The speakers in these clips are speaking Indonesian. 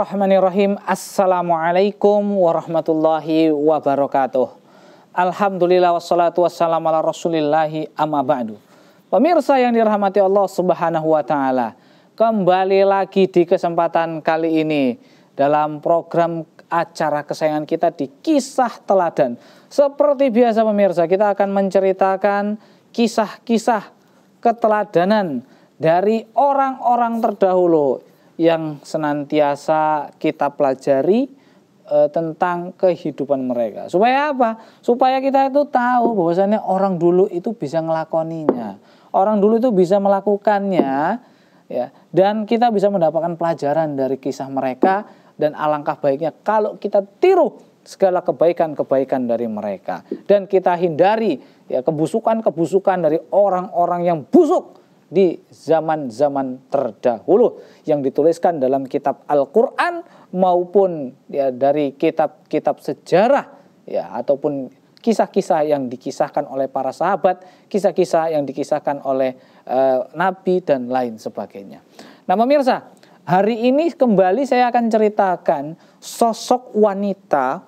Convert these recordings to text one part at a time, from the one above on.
Bismillahirrahmanirrahim. Assalamualaikum warahmatullahi wabarakatuh. Alhamdulillah wassalatu wassalamu ala rasulillahi amma ba'du. Pemirsa yang dirahmati Allah subhanahu wa ta'ala. Kembali lagi di kesempatan kali ini. Dalam program acara kesayangan kita di Kisah Teladan. Seperti biasa pemirsa kita akan menceritakan kisah-kisah keteladanan dari orang-orang terdahulu yang senantiasa kita pelajari e, tentang kehidupan mereka. Supaya apa? Supaya kita itu tahu bahwasannya orang dulu itu bisa ngelakoninya. Orang dulu itu bisa melakukannya ya. Dan kita bisa mendapatkan pelajaran dari kisah mereka dan alangkah baiknya kalau kita tiru segala kebaikan-kebaikan dari mereka dan kita hindari ya kebusukan-kebusukan dari orang-orang yang busuk di zaman-zaman terdahulu yang dituliskan dalam kitab Al-Qur'an maupun ya, dari kitab-kitab sejarah ya ataupun kisah-kisah yang dikisahkan oleh para sahabat, kisah-kisah yang dikisahkan oleh e, nabi dan lain sebagainya. Nah, pemirsa, hari ini kembali saya akan ceritakan sosok wanita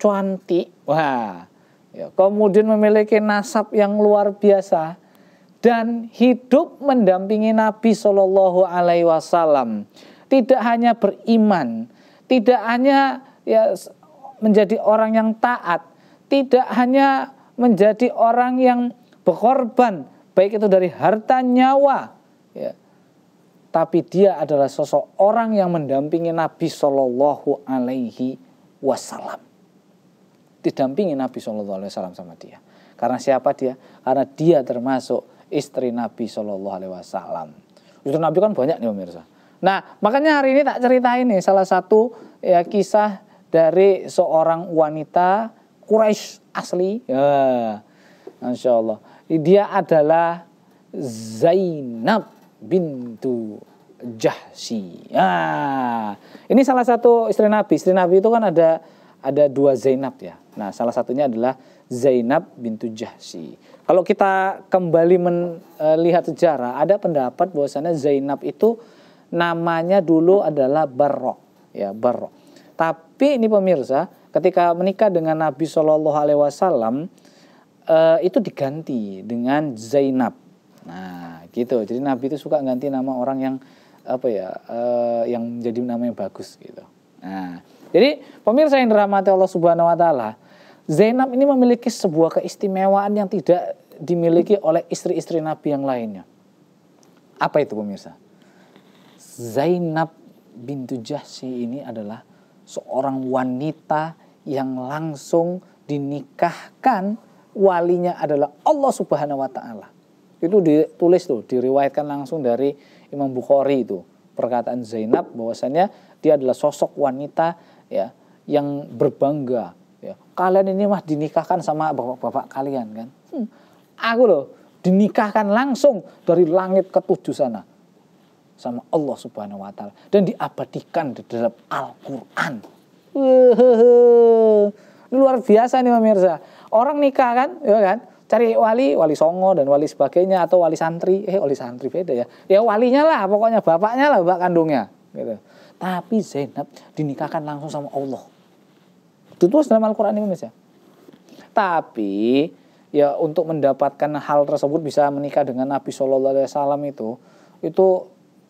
cantik. Wah, ya, kemudian memiliki nasab yang luar biasa dan hidup mendampingi Nabi Shallallahu Alaihi Wasallam. Tidak hanya beriman, tidak hanya ya, menjadi orang yang taat, tidak hanya menjadi orang yang berkorban, baik itu dari harta nyawa, ya. tapi dia adalah sosok orang yang mendampingi Nabi Shallallahu Alaihi Wasallam. Didampingi Nabi Shallallahu Alaihi Wasallam sama dia. Karena siapa dia? Karena dia termasuk istri Nabi Shallallahu Alaihi Wasallam. Istri Nabi kan banyak nih pemirsa. Nah makanya hari ini tak cerita ini salah satu ya kisah dari seorang wanita Quraisy asli. Ya, Insya Allah. Dia adalah Zainab bintu Jahsi. Nah, ya, ini salah satu istri Nabi. Istri Nabi itu kan ada ada dua Zainab ya. Nah, salah satunya adalah Zainab bintu Jahsi. Kalau kita kembali melihat e, sejarah, ada pendapat bahwasannya Zainab itu namanya dulu adalah Barok, ya Barok. Tapi ini pemirsa, ketika menikah dengan Nabi Shallallahu Alaihi Wasallam e, itu diganti dengan Zainab. Nah, gitu. Jadi Nabi itu suka ganti nama orang yang apa ya, e, yang jadi namanya bagus gitu. Nah, jadi pemirsa yang dirahmati Allah Subhanahu Wa Taala, Zainab ini memiliki sebuah keistimewaan yang tidak dimiliki oleh istri-istri Nabi yang lainnya. Apa itu pemirsa? Zainab bintu Jahsy ini adalah seorang wanita yang langsung dinikahkan walinya adalah Allah Subhanahu wa taala. Itu ditulis tuh, diriwayatkan langsung dari Imam Bukhari itu. Perkataan Zainab bahwasanya dia adalah sosok wanita ya yang berbangga ya. Kalian ini mah dinikahkan sama bapak-bapak kalian kan. Hmm. Aku loh dinikahkan langsung dari langit ke ketujuh sana sama Allah Subhanahu wa taala dan diabadikan di dalam Al-Qur'an. luar biasa nih pemirsa. Orang nikah kan, ya kan? Cari wali, wali songo dan wali sebagainya atau wali santri. Eh, wali santri beda ya. Ya walinya lah, pokoknya bapaknya lah, bapak kandungnya gitu. Tapi Zainab dinikahkan langsung sama Allah. Itu dalam Al-Qur'an ini pemirsa. Tapi ya untuk mendapatkan hal tersebut bisa menikah dengan Nabi Shallallahu Alaihi Wasallam itu itu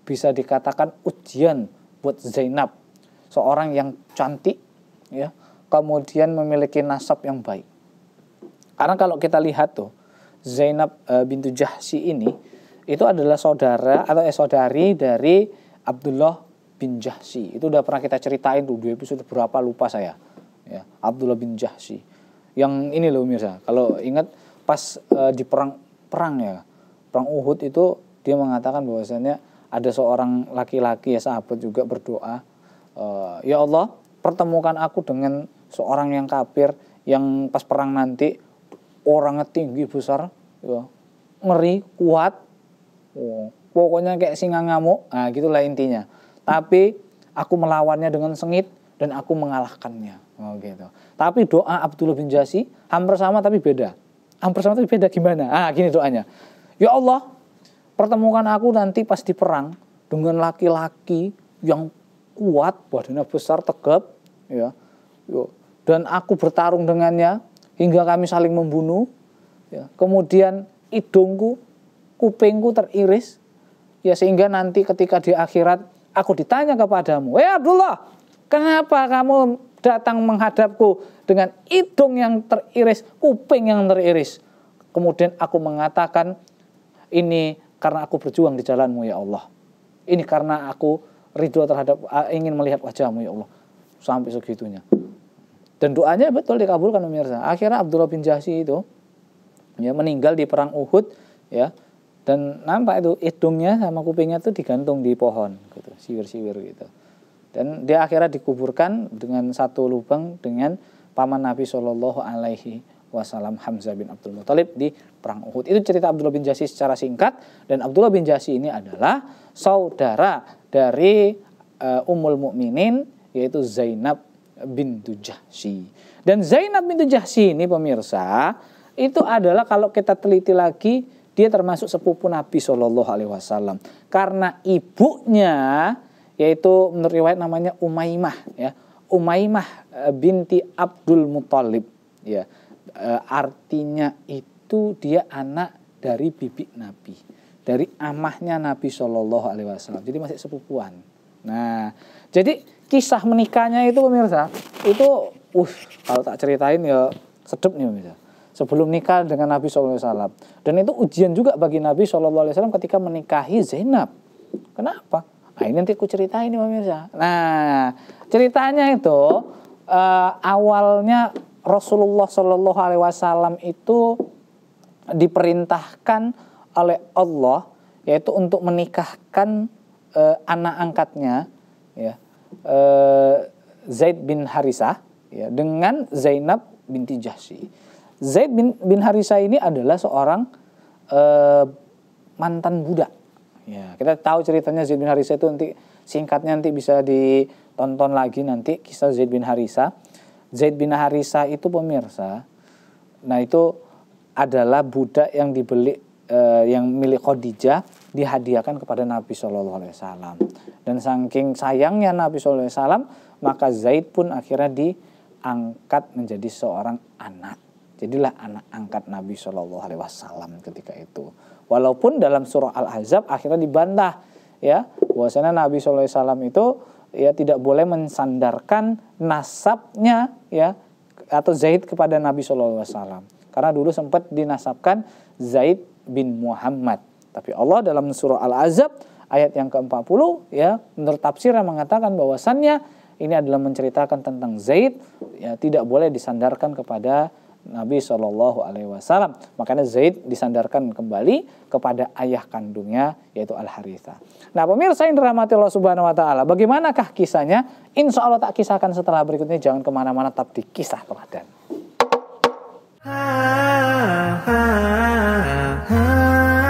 bisa dikatakan ujian buat Zainab seorang yang cantik ya kemudian memiliki nasab yang baik karena kalau kita lihat tuh Zainab e, bintu Jahsi ini itu adalah saudara atau eh, saudari dari Abdullah bin Jahsi itu udah pernah kita ceritain tuh dua episode berapa lupa saya ya Abdullah bin Jahsi yang ini loh Mirsa, kalau ingat pas uh, di perang perang ya, perang Uhud itu dia mengatakan bahwasannya ada seorang laki-laki ya sahabat juga berdoa, uh, ya Allah pertemukan aku dengan seorang yang kafir yang pas perang nanti orangnya tinggi besar, ya, ngeri kuat, oh, pokoknya kayak singa ngamuk, nah gitulah intinya. Tapi aku melawannya dengan sengit dan aku mengalahkannya. Oh gitu. Tapi doa Abdullah bin Jasi hampir sama tapi beda. Hampir sama tapi beda gimana? Ah gini doanya. Ya Allah, pertemukan aku nanti pas di perang dengan laki-laki yang kuat, badannya besar, tegap, ya. Dan aku bertarung dengannya hingga kami saling membunuh. Ya. Kemudian hidungku, kupingku teriris, ya sehingga nanti ketika di akhirat aku ditanya kepadamu, "Eh Abdullah, kenapa kamu datang menghadapku dengan hidung yang teriris, kuping yang teriris. Kemudian aku mengatakan, ini karena aku berjuang di jalanmu ya Allah. Ini karena aku ridho terhadap, eh, ingin melihat wajahmu ya Allah. Sampai segitunya. Dan doanya betul dikabulkan pemirsa. Akhirnya Abdullah bin Jahsi itu ya meninggal di perang Uhud ya dan nampak itu hidungnya sama kupingnya itu digantung di pohon gitu, siwir-siwir gitu. Dan dia akhirnya dikuburkan dengan satu lubang dengan paman Nabi Shallallahu Alaihi Wasallam Hamzah bin Abdul Muthalib di perang Uhud. Itu cerita Abdullah bin Jasi secara singkat dan Abdullah bin Jasi ini adalah saudara dari uh, Ummul Mukminin yaitu Zainab bin Jahsi Dan Zainab bin Jahsi ini pemirsa itu adalah kalau kita teliti lagi dia termasuk sepupu Nabi Shallallahu Alaihi Wasallam karena ibunya yaitu menurut riwayat namanya Umaymah ya. Umaymah eh, binti Abdul Muthalib ya. E, artinya itu dia anak dari bibi Nabi, dari amahnya Nabi Shallallahu alaihi wasallam. Jadi masih sepupuan. Nah, jadi kisah menikahnya itu pemirsa, itu uh kalau tak ceritain ya sedep nih pemirsa. Sebelum nikah dengan Nabi Shallallahu Alaihi Wasallam, dan itu ujian juga bagi Nabi Shallallahu Alaihi Wasallam ketika menikahi Zainab. Kenapa? Nah ini nanti aku ceritain nih pemirsa. Nah ceritanya itu uh, awalnya Rasulullah Shallallahu Alaihi Wasallam itu diperintahkan oleh Allah yaitu untuk menikahkan uh, anak angkatnya ya uh, Zaid bin Harisah ya dengan Zainab binti Jahsy. Zaid bin, bin Harisah ini adalah seorang uh, mantan budak Ya, kita tahu ceritanya Zaid bin Harisa itu nanti singkatnya nanti bisa ditonton lagi nanti kisah Zaid bin Harisa. Zaid bin Harisa itu pemirsa. Nah, itu adalah budak yang dibeli eh, yang milik Khadijah dihadiahkan kepada Nabi Shallallahu alaihi wasallam. Dan saking sayangnya Nabi Shallallahu alaihi wasallam, maka Zaid pun akhirnya diangkat menjadi seorang anak. Jadilah anak angkat Nabi Shallallahu alaihi wasallam ketika itu. Walaupun dalam surah Al-Ahzab akhirnya dibantah ya bahwasanya Nabi Shallallahu Alaihi Wasallam itu ya tidak boleh mensandarkan nasabnya ya atau Zaid kepada Nabi Shallallahu Alaihi Wasallam karena dulu sempat dinasabkan Zaid bin Muhammad tapi Allah dalam surah Al-Azab ayat yang ke-40 ya menurut tafsir yang mengatakan bahwasannya ini adalah menceritakan tentang Zaid ya tidak boleh disandarkan kepada Nabi Shallallahu Alaihi Wasallam. Makanya Zaid disandarkan kembali kepada ayah kandungnya yaitu Al Haritha. Nah pemirsa yang dirahmati Allah Subhanahu Wa Taala, bagaimanakah kisahnya? Insya Allah tak kisahkan setelah berikutnya. Jangan kemana-mana, tetap di kisah teladan. Ha, ha, ha, ha.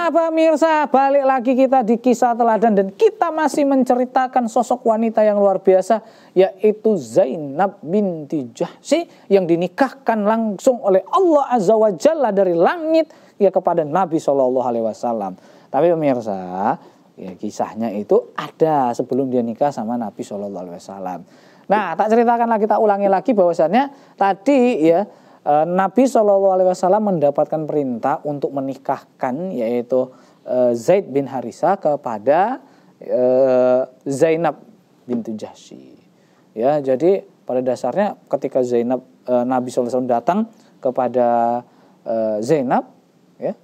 Nah, pemirsa, balik lagi kita di kisah teladan dan kita masih menceritakan sosok wanita yang luar biasa yaitu Zainab binti Jahsy yang dinikahkan langsung oleh Allah Azza wa Jalla dari langit ya kepada Nabi Shallallahu alaihi wasallam. Tapi pemirsa, ya kisahnya itu ada sebelum dia nikah sama Nabi Shallallahu alaihi wasallam. Nah, tak ceritakan lagi, tak ulangi lagi bahwasannya tadi ya Eh, Nabi Shallallahu Alaihi Wasallam mendapatkan perintah untuk menikahkan yaitu eh, Zaid bin Harisa kepada eh, Zainab bin Jahsy. Ya, jadi pada dasarnya ketika Zainab Nabi SAW datang kepada Zainab, ya,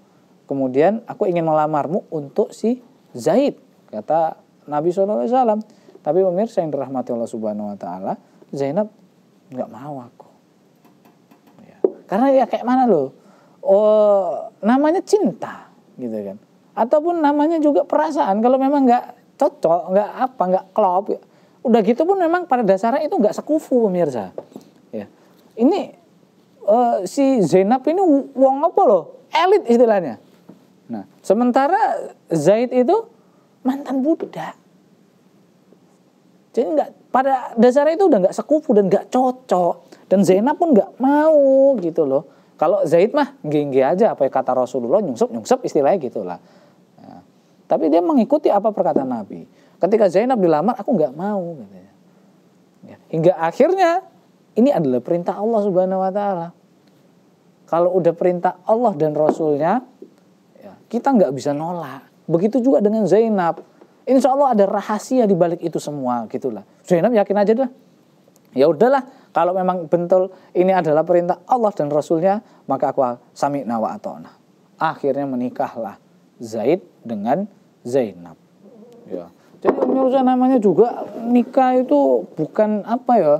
kemudian aku ingin melamarmu untuk si Zaid kata Nabi SAW. Tapi pemirsa yang dirahmati Allah Subhanahu Wa Taala, Zainab nggak mau aku. Karena ya kayak mana loh? Oh, namanya cinta gitu kan. Ataupun namanya juga perasaan. Kalau memang nggak cocok, nggak apa, nggak klop, ya. udah gitu pun memang pada dasarnya itu nggak sekufu pemirsa. Ya. Ini uh, si Zainab ini uang apa loh? Elit istilahnya. Nah, sementara Zaid itu mantan budak. Jadi nggak pada dasarnya itu udah nggak sekufu dan nggak cocok dan Zainab pun nggak mau gitu loh kalau Zaid mah gengge aja apa yang kata Rasulullah nyungsep nyungsep istilahnya gitulah ya. tapi dia mengikuti apa perkataan Nabi ketika Zainab dilamar aku nggak mau katanya ya, hingga akhirnya ini adalah perintah Allah Subhanahu Wa Taala kalau udah perintah Allah dan Rasulnya ya, kita nggak bisa nolak begitu juga dengan Zainab Insya Allah ada rahasia di balik itu semua gitulah. Zainab yakin aja dah. Ya udahlah, kalau memang betul ini adalah perintah Allah dan Rasulnya, maka aku sami nawa atona. Akhirnya menikahlah Zaid dengan Zainab. Ya. Jadi menurutnya namanya juga nikah itu bukan apa ya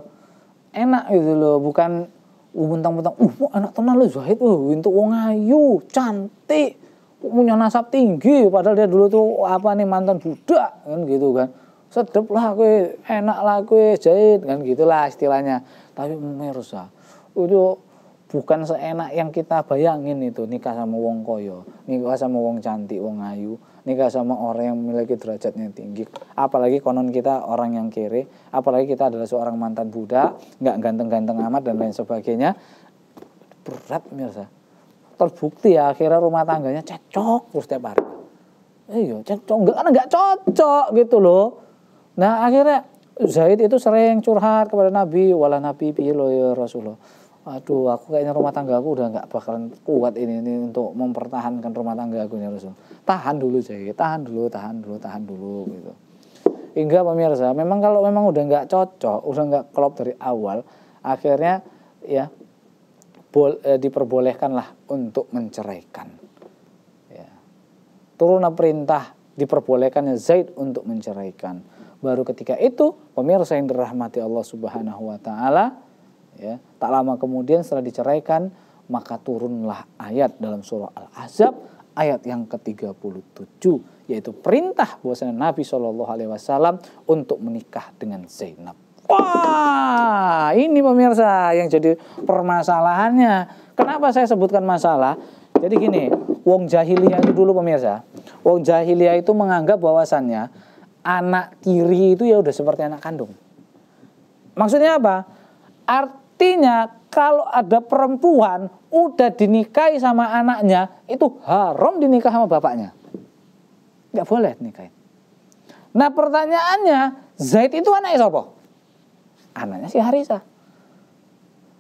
enak gitu loh, bukan uh, bentang-bentang, uh anak tenang lo Zaid, uh untuk wong ayu, cantik, punya nasab tinggi padahal dia dulu tuh apa nih mantan budak kan gitu kan sedep lah kue enak lah kue jahit kan gitulah istilahnya tapi merusa itu bukan seenak yang kita bayangin itu nikah sama wong koyo nikah sama wong cantik wong ayu nikah sama orang yang memiliki derajatnya tinggi apalagi konon kita orang yang kere apalagi kita adalah seorang mantan budak nggak ganteng-ganteng amat dan lain sebagainya berat mirsa terbukti ya akhirnya rumah tangganya cocok terus tiap hari. Iya cocok enggak karena enggak cocok gitu loh. Nah akhirnya Zaid itu sering curhat kepada Nabi, wala Nabi piye ya Rasulullah. Aduh, aku kayaknya rumah tangga aku udah nggak bakalan kuat ini, ini untuk mempertahankan rumah tangga aku ya Rasul. Tahan dulu Zaid, tahan dulu, tahan dulu, tahan dulu gitu. Hingga pemirsa, memang kalau memang udah nggak cocok, udah nggak klop dari awal, akhirnya ya Eh, diperbolehkanlah untuk menceraikan. Ya. Turunlah perintah diperbolehkannya Zaid untuk menceraikan. Baru ketika itu pemirsa yang dirahmati Allah Subhanahu wa taala ya, tak lama kemudian setelah diceraikan maka turunlah ayat dalam surah Al-Ahzab ayat yang ke-37 yaitu perintah bahwasanya Nabi Shallallahu alaihi wasallam untuk menikah dengan Zainab. Wah, ini pemirsa yang jadi permasalahannya. Kenapa saya sebutkan masalah? Jadi gini, wong jahiliyah itu dulu pemirsa. Wong jahiliyah itu menganggap bahwasannya anak kiri itu ya udah seperti anak kandung. Maksudnya apa? Artinya kalau ada perempuan udah dinikahi sama anaknya itu haram dinikah sama bapaknya. Gak boleh nikahin. Nah pertanyaannya Zaid itu anak siapa? anaknya si Harisa.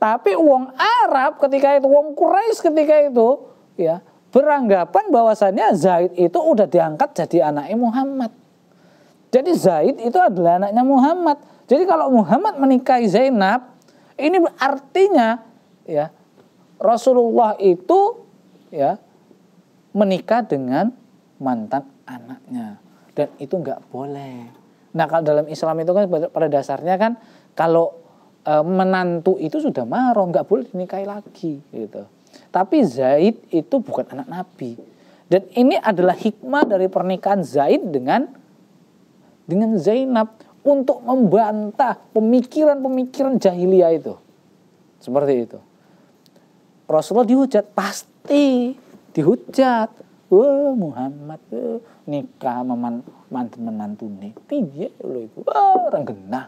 Tapi uang Arab ketika itu, uang Quraisy ketika itu, ya beranggapan bahwasannya Zaid itu udah diangkat jadi anaknya Muhammad. Jadi Zaid itu adalah anaknya Muhammad. Jadi kalau Muhammad menikahi Zainab, ini artinya ya Rasulullah itu ya menikah dengan mantan anaknya dan itu nggak boleh. Nah kalau dalam Islam itu kan pada dasarnya kan kalau e, menantu itu sudah marah nggak boleh dinikahi lagi gitu. Tapi Zaid itu bukan anak Nabi. Dan ini adalah hikmah dari pernikahan Zaid dengan dengan Zainab untuk membantah pemikiran-pemikiran jahiliyah itu. Seperti itu. Rasulullah dihujat, pasti dihujat. Wah Muhammad eh, nikah meman mantan menantu nih. Piye loh itu orang genah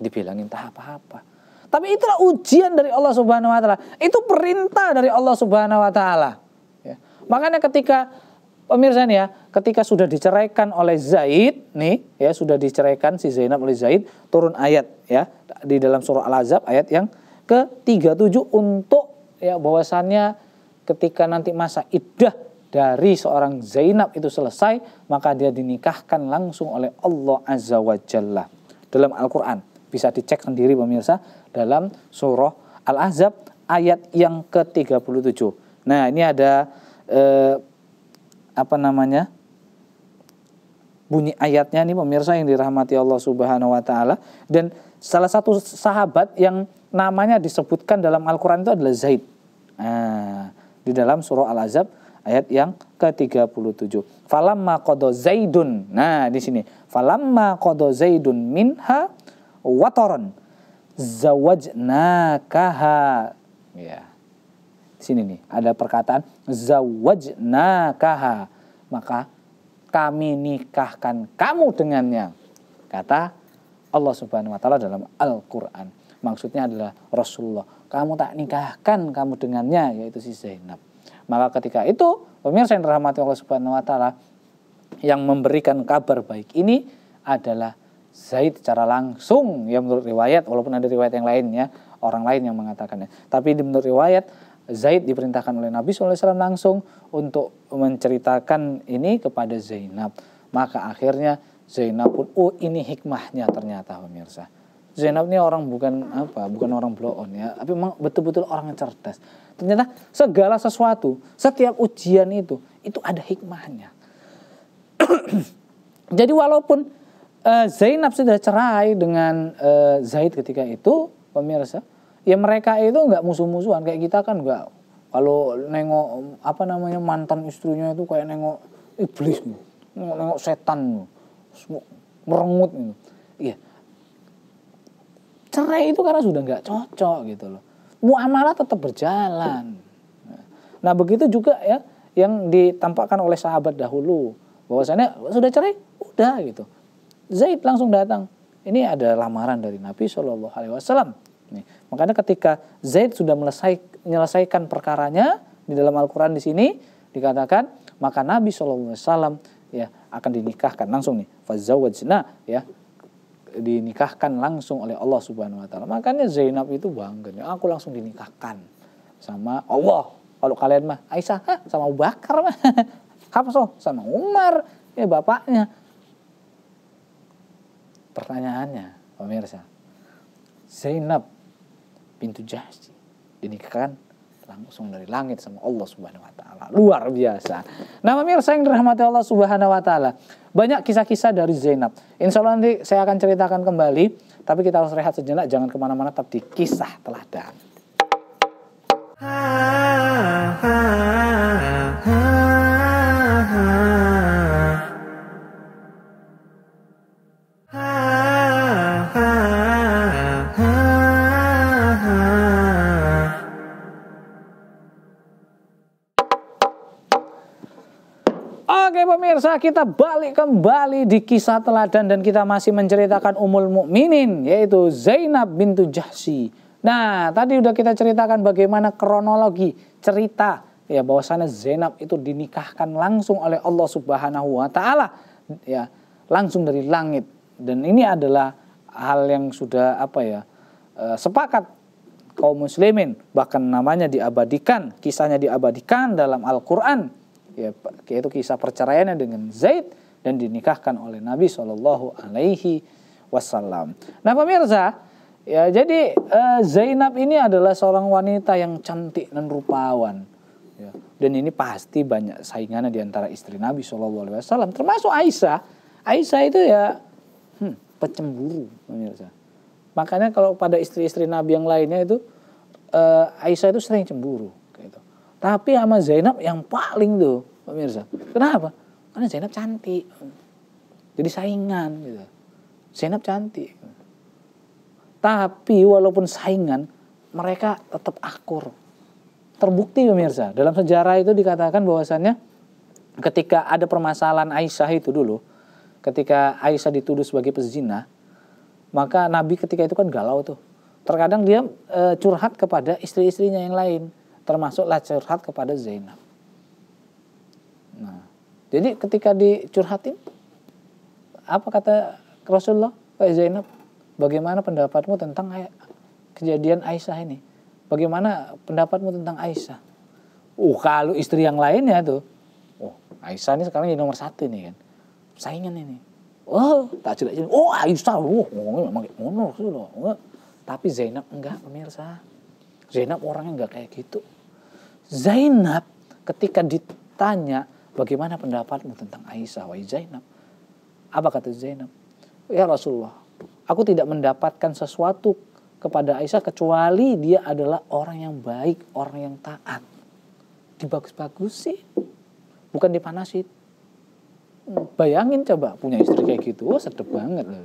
dibilangin tak apa-apa. Tapi itulah ujian dari Allah Subhanahu wa taala. Itu perintah dari Allah Subhanahu wa taala. Ya. Makanya ketika pemirsa nih ya, ketika sudah diceraikan oleh Zaid nih ya sudah diceraikan si Zainab oleh Zaid turun ayat ya di dalam surah Al-Azab ayat yang ke-37 untuk ya bahwasannya ketika nanti masa iddah dari seorang Zainab itu selesai maka dia dinikahkan langsung oleh Allah Azza wa Jalla dalam Al-Qur'an bisa dicek sendiri pemirsa dalam surah Al-Ahzab ayat yang ke-37. Nah, ini ada eh, apa namanya? bunyi ayatnya nih pemirsa yang dirahmati Allah Subhanahu wa taala dan salah satu sahabat yang namanya disebutkan dalam Al-Qur'an itu adalah Zaid. Nah, di dalam surah Al-Azab ayat yang ke-37. Falamma qada Zaidun. Nah, di sini falamma qada Zaidun minha wataron zawajnakaha ya sini nih ada perkataan zawajnakaha maka kami nikahkan kamu dengannya kata Allah Subhanahu wa taala dalam Al-Qur'an maksudnya adalah Rasulullah kamu tak nikahkan kamu dengannya yaitu si Zainab maka ketika itu pemirsa yang dirahmati Allah Subhanahu wa taala yang memberikan kabar baik ini adalah Zaid secara langsung ya menurut riwayat walaupun ada riwayat yang lain ya orang lain yang mengatakannya tapi di menurut riwayat Zaid diperintahkan oleh Nabi SAW langsung untuk menceritakan ini kepada Zainab maka akhirnya Zainab pun oh ini hikmahnya ternyata pemirsa Zainab ini orang bukan apa bukan orang blow ya tapi memang betul-betul orang yang cerdas ternyata segala sesuatu setiap ujian itu itu ada hikmahnya jadi walaupun uh, Zainab sudah cerai dengan uh, Zaid ketika itu, pemirsa. Ya mereka itu nggak musuh-musuhan kayak kita kan nggak. Kalau nengok apa namanya mantan istrinya itu kayak nengok iblis, nengok, nengok setan, merengut gitu. Iya. Cerai itu karena sudah nggak cocok gitu loh. Muamalah tetap berjalan. Nah begitu juga ya yang ditampakkan oleh sahabat dahulu bahwasanya sudah cerai udah gitu Zaid langsung datang. Ini ada lamaran dari Nabi Shallallahu Alaihi Wasallam. Makanya ketika Zaid sudah menyelesaikan perkaranya di dalam Al-Quran di sini dikatakan maka Nabi Shallallahu Alaihi Wasallam ya akan dinikahkan langsung nih fazawajna ya dinikahkan langsung oleh Allah Subhanahu wa taala. Makanya Zainab itu bangga, aku langsung dinikahkan sama Allah. Kalau kalian mah Aisyah sama Abu Bakar mah Hafsah sama Umar ya bapaknya Pertanyaannya, pemirsa. Zainab pintu jahsi dinikahkan langsung dari langit sama Allah Subhanahu wa taala. Luar biasa. Nah, pemirsa yang dirahmati Allah Subhanahu wa taala, banyak kisah-kisah dari Zainab. Insya Allah nanti saya akan ceritakan kembali, tapi kita harus rehat sejenak, jangan kemana-mana tetap di kisah teladan. Ha, ah, ah, ha. Ah. kita balik kembali di kisah teladan dan kita masih menceritakan umul mukminin yaitu Zainab bintu Jahsi. Nah, tadi udah kita ceritakan bagaimana kronologi cerita ya bahwasanya Zainab itu dinikahkan langsung oleh Allah Subhanahu wa taala ya, langsung dari langit. Dan ini adalah hal yang sudah apa ya? Eh, sepakat kaum muslimin bahkan namanya diabadikan kisahnya diabadikan dalam Al-Qur'an Ya, yaitu kisah perceraiannya dengan Zaid dan dinikahkan oleh Nabi Shallallahu Alaihi Wasallam. Nah pemirsa, ya jadi eh, Zainab ini adalah seorang wanita yang cantik dan rupawan. Ya. Dan ini pasti banyak saingannya di antara istri Nabi Shallallahu Alaihi Wasallam, termasuk Aisyah. Aisyah itu ya hmm, pecemburu pemirsa. Makanya kalau pada istri-istri Nabi yang lainnya itu uh, Aisyah itu sering cemburu. Tapi sama Zainab yang paling tuh pemirsa. Kenapa? Karena Zainab cantik. Jadi saingan gitu. Zainab cantik. Tapi walaupun saingan, mereka tetap akur. Terbukti pemirsa, dalam sejarah itu dikatakan bahwasannya ketika ada permasalahan Aisyah itu dulu, ketika Aisyah dituduh sebagai pezina, maka Nabi ketika itu kan galau tuh. Terkadang dia e, curhat kepada istri-istrinya yang lain termasuklah curhat kepada Zainab. Nah, jadi ketika dicurhatin, apa kata Rasulullah? Pak Zainab, bagaimana pendapatmu tentang kejadian Aisyah ini? Bagaimana pendapatmu tentang Aisyah? Uh, kalau istri yang lainnya tuh, oh Aisyah ini sekarang jadi nomor satu nih kan, saingan ini. Oh, tak cerita Oh, Aisyah, oh, ngomongnya memang kayak mono loh. Tapi Zainab enggak pemirsa. Zainab orangnya enggak kayak gitu. Zainab ketika ditanya bagaimana pendapatmu tentang Aisyah wahai Zainab. Apa kata Zainab? Ya Rasulullah, aku tidak mendapatkan sesuatu kepada Aisyah kecuali dia adalah orang yang baik, orang yang taat. dibagus bagus sih, bukan dipanasin. Bayangin coba punya istri kayak gitu, oh sedep banget loh.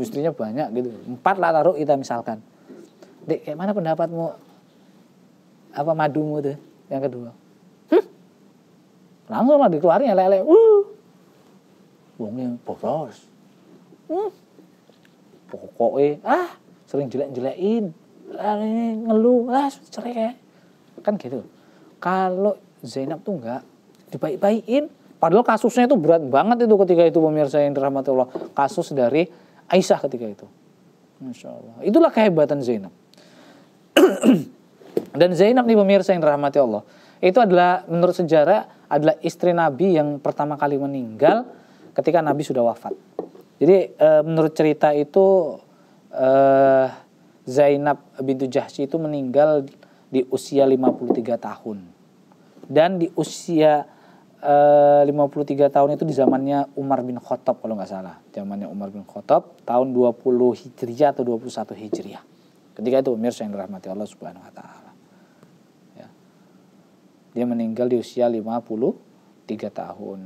Istrinya banyak gitu, empat lah taruh kita misalkan. Dek, kayak mana pendapatmu apa madumu tuh yang kedua. Hmm? Langsung lah dikeluarin ya, lele. Uh. Wongnya boros. Hmm? Pokoknya ah sering jelek-jelekin. ngeluh, ah cerai Kan gitu. Kalau Zainab tuh enggak dibaik-baikin. Padahal kasusnya itu berat banget itu ketika itu pemirsa yang dirahmati Allah. Kasus dari Aisyah ketika itu. Masya Allah. Itulah kehebatan Zainab. Dan Zainab nih pemirsa yang dirahmati Allah, itu adalah menurut sejarah adalah istri Nabi yang pertama kali meninggal ketika Nabi sudah wafat. Jadi e, menurut cerita itu e, Zainab bintu Jahsy itu meninggal di usia 53 tahun. Dan di usia e, eh, 53 tahun itu di zamannya Umar bin Khattab kalau nggak salah. Zamannya Umar bin Khattab tahun 20 Hijriah atau 21 Hijriah. Ketika itu pemirsa yang dirahmati Allah Subhanahu wa taala. Dia meninggal di usia 53 tahun.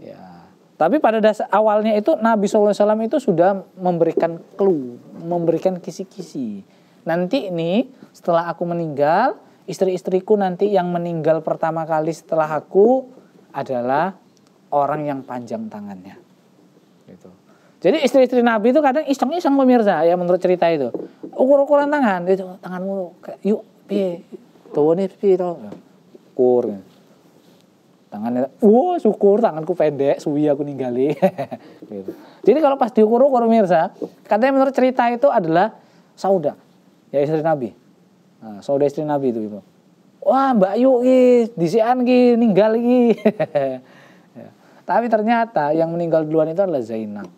Ya. Tapi pada dasar awalnya itu Nabi SAW itu sudah memberikan clue, memberikan kisi-kisi. Nanti ini setelah aku meninggal, istri-istriku nanti yang meninggal pertama kali setelah aku adalah orang yang panjang tangannya. Gitu. Jadi istri-istri Nabi itu kadang iseng-iseng pemirsa ya menurut cerita itu. Ukur-ukuran tangan, itu tanganmu yuk piye, tuwone piye syukur tangannya wow syukur tanganku pendek suwi aku ninggali gitu. jadi kalau pas diukur-ukur mirsa katanya menurut cerita itu adalah sauda ya istri nabi nah, sauda istri nabi itu gitu wah mbak Yu disian ki ninggal ya. tapi ternyata yang meninggal duluan itu adalah Zainab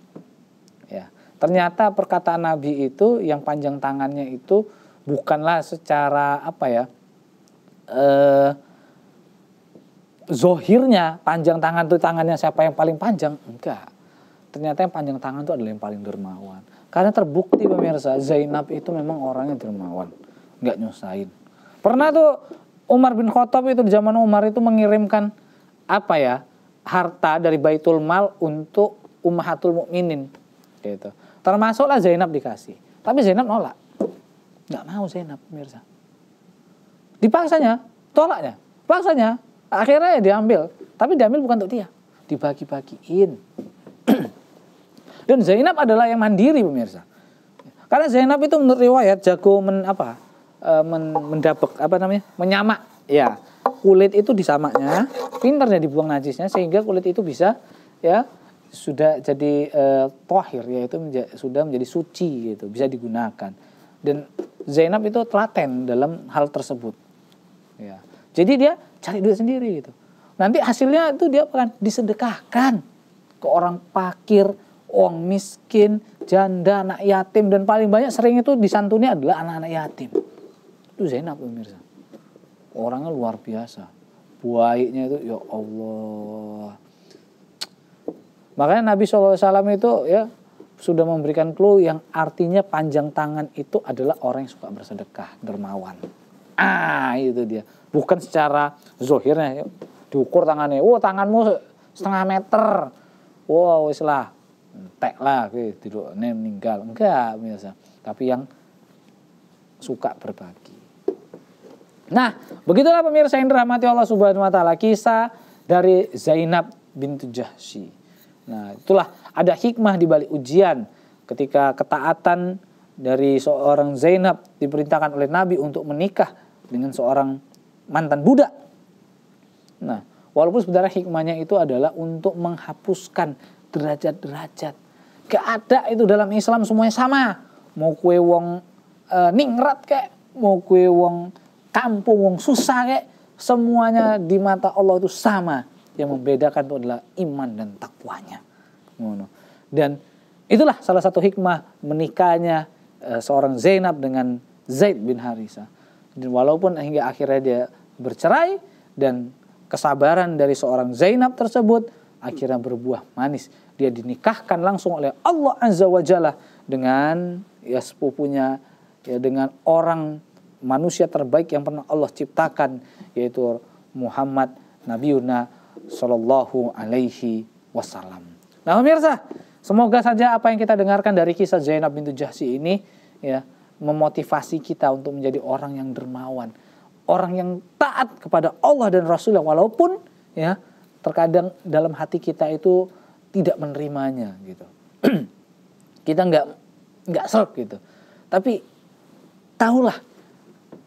ya ternyata perkataan nabi itu yang panjang tangannya itu bukanlah secara apa ya eh zohirnya panjang tangan itu tangannya siapa yang paling panjang? Enggak. Ternyata yang panjang tangan itu adalah yang paling dermawan. Karena terbukti pemirsa Zainab itu memang orangnya dermawan. Enggak nyusahin. Pernah tuh Umar bin Khattab itu di zaman Umar itu mengirimkan apa ya? harta dari Baitul Mal untuk Ummahatul Mukminin gitu. Termasuklah Zainab dikasih. Tapi Zainab nolak. Enggak mau Zainab pemirsa. Dipaksanya, tolaknya. Paksanya, Akhirnya ya diambil. Tapi diambil bukan untuk dia. Dibagi-bagiin. Dan Zainab adalah yang mandiri pemirsa. Karena Zainab itu menurut riwayat jago men apa? E, men, mendabek apa namanya? menyamak. Ya. Kulit itu disamaknya, pintarnya dibuang najisnya sehingga kulit itu bisa ya sudah jadi e, tohir yaitu menja, sudah menjadi suci gitu, bisa digunakan. Dan Zainab itu telaten dalam hal tersebut. Ya. Jadi dia cari duit sendiri gitu. Nanti hasilnya itu dia akan disedekahkan ke orang pakir, orang miskin, janda, anak yatim dan paling banyak sering itu disantuni adalah anak-anak yatim. Itu Zainab pemirsa. Orangnya luar biasa. Baiknya itu ya Allah. Makanya Nabi SAW itu ya sudah memberikan clue yang artinya panjang tangan itu adalah orang yang suka bersedekah, dermawan ah itu dia bukan secara zohirnya diukur tangannya wow oh, tanganmu setengah meter wow wis lah entek lah kowe dilokne meninggal enggak biasa tapi yang suka berbagi nah begitulah pemirsa yang dirahmati Allah Subhanahu wa taala kisah dari Zainab bintu Jahsy nah itulah ada hikmah di balik ujian ketika ketaatan dari seorang Zainab diperintahkan oleh Nabi untuk menikah dengan seorang mantan budak. Nah, walaupun sebenarnya hikmahnya itu adalah untuk menghapuskan derajat-derajat. Gak ada itu dalam Islam semuanya sama. Mau kue wong e, ningrat kayak, mau kue wong kampung, wong susah kayak, semuanya di mata Allah itu sama. Yang membedakan itu adalah iman dan takwanya. Dan itulah salah satu hikmah menikahnya e, seorang Zainab dengan Zaid bin Harisa. Dan walaupun hingga akhirnya dia bercerai dan kesabaran dari seorang Zainab tersebut akhirnya berbuah manis. Dia dinikahkan langsung oleh Allah Azza wa Jalla dengan ya sepupunya ya dengan orang manusia terbaik yang pernah Allah ciptakan yaitu Muhammad Nabiuna Shallallahu Alaihi Wasallam. Nah pemirsa, semoga saja apa yang kita dengarkan dari kisah Zainab bintu Jahsi ini ya memotivasi kita untuk menjadi orang yang dermawan, orang yang taat kepada Allah dan Rasulnya walaupun ya terkadang dalam hati kita itu tidak menerimanya gitu. kita nggak nggak serap gitu. Tapi tahulah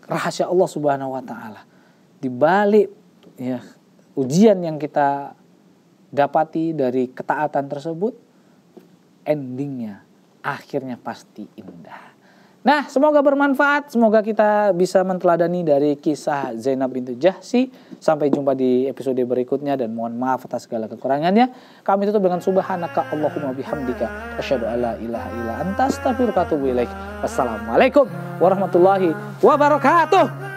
rahasia Allah Subhanahu wa taala di balik ya ujian yang kita dapati dari ketaatan tersebut endingnya akhirnya pasti indah. Nah, semoga bermanfaat. Semoga kita bisa menteladani dari kisah Zainab bintu Jahsi. Sampai jumpa di episode berikutnya dan mohon maaf atas segala kekurangannya. Kami tutup dengan subhanaka Allahumma bihamdika asyhadu alla ilaha illa anta astaghfiruka wa atubu Wassalamualaikum warahmatullahi wabarakatuh.